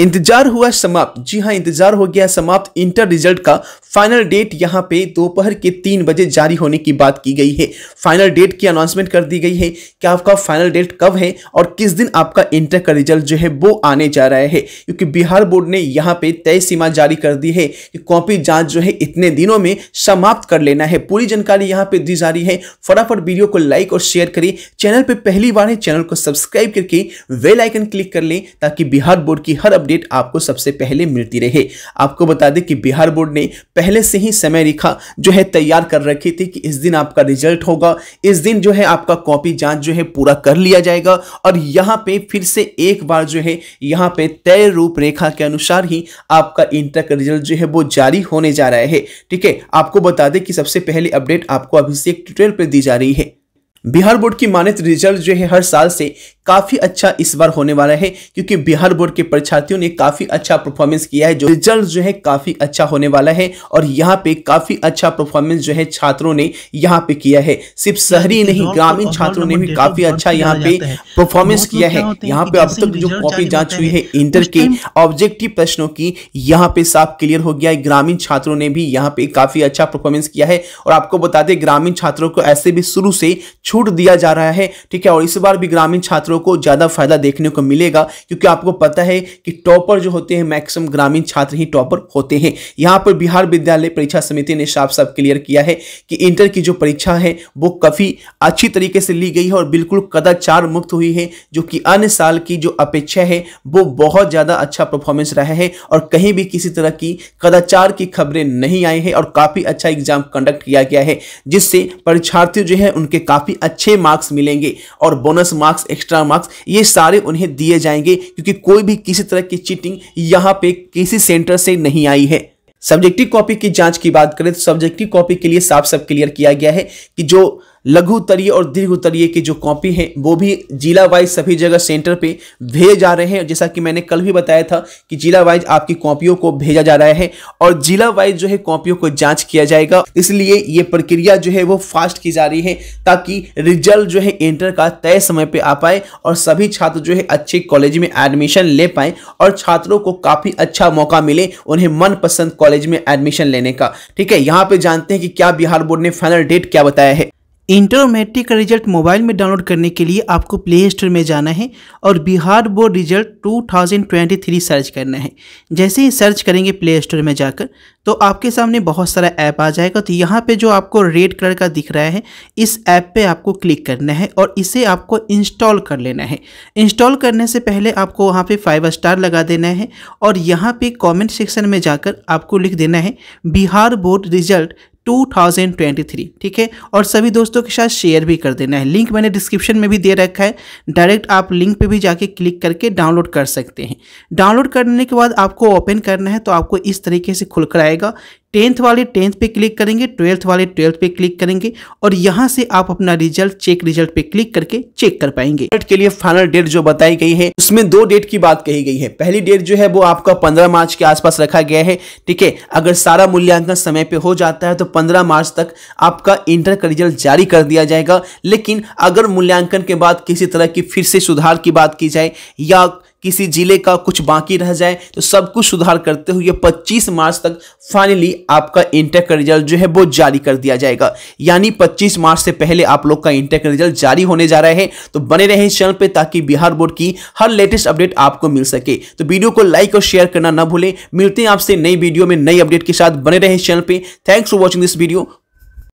इंतजार हुआ समाप्त जी हाँ इंतजार हो गया समाप्त इंटर रिजल्ट का फाइनल डेट यहाँ पे दोपहर के तीन बजे जारी होने की बात की गई है फाइनल डेट की अनाउंसमेंट कर दी गई है कि आपका फाइनल डेट कब है और किस दिन आपका इंटर का रिजल्ट जो है वो आने जा रहा है क्योंकि बिहार बोर्ड ने यहाँ पे तय सीमा जारी कर दी है कि कॉपी जाँच जो है इतने दिनों में समाप्त कर लेना है पूरी जानकारी यहाँ पे दी जा रही है फटाफट वीडियो को लाइक और शेयर करें चैनल पर पहली बार है चैनल को सब्सक्राइब करके वेलाइकन क्लिक कर लें ताकि बिहार बोर्ड की हर अपडेट आपको सबसे पहले मिलती रहे आपको बता दें कि बिहार बोर्ड ने पहले से ही समय रेखा जो है तैयार कर रखी थी कि इस दिन आपका रिजल्ट होगा इस दिन जो है आपका कॉपी जांच जो है पूरा कर लिया जाएगा और यहाँ पे फिर से एक बार जो है यहाँ पे तय रूपरेखा के अनुसार ही आपका इंटर का रिजल्ट जो है वो जारी होने जा रहा है ठीक है आपको बता दें कि सबसे पहले अपडेट आपको अभी अभिषेक ट्यूटोरियल पर दी जा रही है बिहार बोर्ड की मानित रिजल्ट जो है हर साल से काफ़ी अच्छा इस बार होने वाला है क्योंकि बिहार बोर्ड के परीक्षार्थियों ने काफ़ी अच्छा परफॉर्मेंस किया है जो रिजल्ट जो है काफ़ी अच्छा होने वाला है और यहाँ पे काफ़ी अच्छा परफॉर्मेंस जो है छात्रों ने यहाँ पे किया है सिर्फ शहरी नहीं ग्रामीण छात्रों ने भी काफ़ी अच्छा यहाँ पे परफॉर्मेंस किया है यहाँ पे अब तक जो कॉपी जाँच हुई है इंटर के ऑब्जेक्टिव प्रश्नों की यहाँ पे साफ क्लियर हो गया है ग्रामीण छात्रों ने भी यहाँ पे काफ़ी अच्छा परफॉर्मेंस किया है और आपको बता दें ग्रामीण छात्रों को ऐसे भी शुरू से छूट दिया जा रहा है ठीक है और इस बार भी ग्रामीण छात्रों को ज़्यादा फायदा देखने को मिलेगा क्योंकि आपको पता है कि टॉपर जो होते हैं मैक्सिमम ग्रामीण छात्र ही टॉपर होते हैं यहाँ पर बिहार विद्यालय परीक्षा समिति ने साफ साफ क्लियर किया है कि इंटर की जो परीक्षा है वो काफ़ी अच्छी तरीके से ली गई है और बिल्कुल कदाचार मुक्त हुई है जो कि अन्य साल की जो अपेक्षा है वो बहुत ज़्यादा अच्छा परफॉर्मेंस रहा है और कहीं भी किसी तरह की कदाचार की खबरें नहीं आई है और काफ़ी अच्छा एग्जाम कंडक्ट किया गया है जिससे परीक्षार्थी जो है उनके काफ़ी अच्छे मार्क्स मिलेंगे और बोनस मार्क्स एक्स्ट्रा मार्क्स ये सारे उन्हें दिए जाएंगे क्योंकि कोई भी किसी तरह की चीटिंग यहाँ पे किसी सेंटर से नहीं आई है सब्जेक्टिव कॉपी की जांच की बात करें तो सब्जेक्टिव कॉपी के लिए साफ साफ क्लियर किया गया है कि जो लघु तरीय और दीर्घ तरीय की जो कॉपी है वो भी जिला वाइज सभी जगह सेंटर पे भेजे जा रहे हैं जैसा कि मैंने कल भी बताया था कि जिला वाइज आपकी कॉपियों को भेजा जा रहा है और जिला वाइज जो है कॉपियों को जांच किया जाएगा इसलिए ये प्रक्रिया जो है वो फास्ट की जा रही है ताकि रिजल्ट जो है इंटर का तय समय पर आ पाए और सभी छात्र जो है अच्छे कॉलेज में एडमिशन ले पाए और छात्रों को काफ़ी अच्छा मौका मिले उन्हें मनपसंद कॉलेज में एडमिशन लेने का ठीक है यहाँ पे जानते हैं कि क्या बिहार बोर्ड ने फाइनल डेट क्या बताया है इंटर मैट्रिक का रिजल्ट मोबाइल में डाउनलोड करने के लिए आपको प्ले स्टोर में जाना है और बिहार बोर्ड रिजल्ट 2023 सर्च करना है जैसे ही सर्च करेंगे प्ले स्टोर में जाकर तो आपके सामने बहुत सारा ऐप आ जाएगा तो यहाँ पे जो आपको रेड कलर का दिख रहा है इस ऐप पे आपको क्लिक करना है और इसे आपको इंस्टॉल कर लेना है इंस्टॉल करने से पहले आपको वहाँ पर फाइव स्टार लगा देना है और यहाँ पर कॉमेंट सेक्शन में जाकर आपको लिख देना है बिहार बोर्ड रिजल्ट 2023 ठीक है और सभी दोस्तों के साथ शेयर भी कर देना है लिंक मैंने डिस्क्रिप्शन में भी दे रखा है डायरेक्ट आप लिंक पे भी जाके क्लिक करके डाउनलोड कर सकते हैं डाउनलोड करने के बाद आपको ओपन करना है तो आपको इस तरीके से खुलकर आएगा टेंथ वाले टेंथ पे क्लिक करेंगे ट्वेल्थ वाले ट्वेल्थ पे क्लिक करेंगे और यहाँ से आप अपना रिजल्ट चेक रिजल्ट पे क्लिक करके चेक कर पाएंगे के लिए फाइनल डेट जो बताई गई है उसमें दो डेट की बात कही गई है पहली डेट जो है वो आपका पंद्रह मार्च के आसपास रखा गया है ठीक है अगर सारा मूल्यांकन समय पर हो जाता है तो पंद्रह मार्च तक आपका इंटर का रिजल्ट जारी कर दिया जाएगा लेकिन अगर मूल्यांकन के बाद किसी तरह की फिर से सुधार की बात की जाए या किसी जिले का कुछ बाकी रह जाए तो सब कुछ सुधार करते हुए 25 मार्च तक फाइनली आपका इंटर का रिजल्ट जो है वो जारी कर दिया जाएगा यानी 25 मार्च से पहले आप लोग का इंटर का रिजल्ट जारी होने जा रहा है तो बने रहे इस चैनल पर ताकि बिहार बोर्ड की हर लेटेस्ट अपडेट आपको मिल सके तो वीडियो को लाइक और शेयर करना ना भूलें मिलते हैं आपसे नई वीडियो में नई अपडेट के साथ बने रहे इस चैनल पर thanks for watching this video